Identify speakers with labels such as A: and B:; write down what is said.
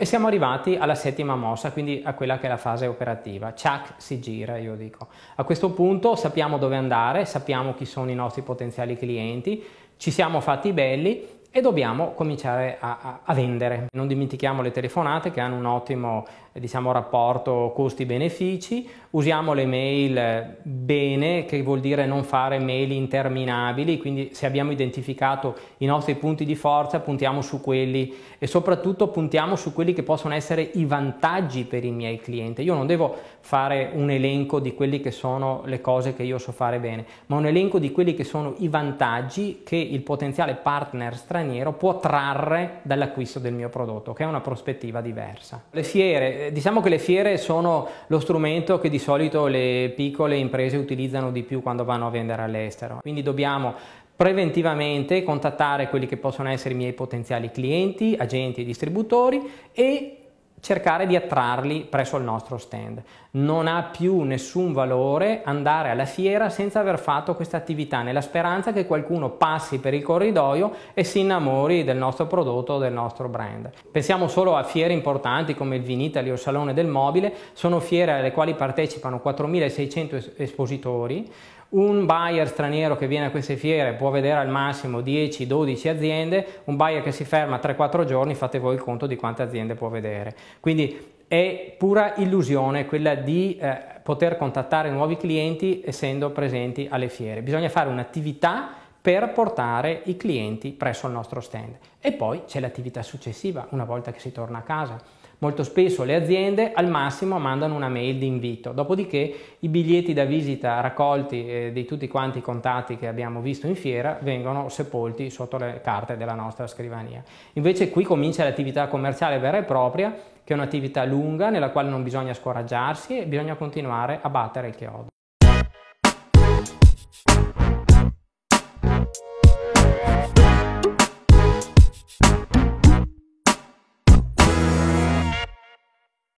A: E siamo arrivati alla settima mossa, quindi a quella che è la fase operativa. Chuck si gira, io dico. A questo punto sappiamo dove andare, sappiamo chi sono i nostri potenziali clienti, ci siamo fatti belli e dobbiamo cominciare a, a, a, vendere. Non dimentichiamo le telefonate che hanno un ottimo eh, diciamo, rapporto costi-benefici, usiamo le mail eh, bene, che vuol dire non fare mail interminabili, quindi se abbiamo identificato i nostri punti di forza puntiamo su quelli e soprattutto puntiamo su quelli che possono essere i vantaggi per i miei clienti. Io non devo fare un elenco di quelle che sono le cose che io so fare bene, ma un elenco di quelli che sono i vantaggi che il potenziale partner strategico straniero può trarre dall'acquisto del mio prodotto, che è una prospettiva diversa. Le fiere, eh, diciamo che le fiere sono lo strumento che di solito le piccole imprese utilizzano di più quando vanno a vendere all'estero, quindi dobbiamo preventivamente contattare quelli che possono essere i miei potenziali clienti, agenti e distributori e cercare di attrarli presso il nostro stand. Non ha più nessun valore andare alla fiera senza aver fatto questa attività, nella speranza che qualcuno passi per il corridoio e si innamori del nostro prodotto, del nostro brand. Pensiamo solo a fiere importanti come il Vinitaly o il Salone del Mobile, sono fiere alle quali partecipano 4.600 espositori, un buyer straniero che viene a queste fiere può vedere al massimo 10-12 aziende, un buyer che si ferma 3-4 giorni fate voi il conto di quante aziende può vedere. Quindi è pura illusione quella di eh, poter contattare nuovi clienti essendo presenti alle fiere. Bisogna fare un'attività per portare i clienti presso il nostro stand. E poi c'è l'attività successiva una volta che si torna a casa. Molto spesso le aziende al massimo mandano una mail di invito, dopodiché i biglietti da visita raccolti eh, di tutti quanti i contatti che abbiamo visto in fiera vengono sepolti sotto le carte della nostra scrivania. Invece qui comincia l'attività commerciale vera e propria, che è un'attività lunga nella quale non bisogna scoraggiarsi e bisogna continuare a battere il chiodo.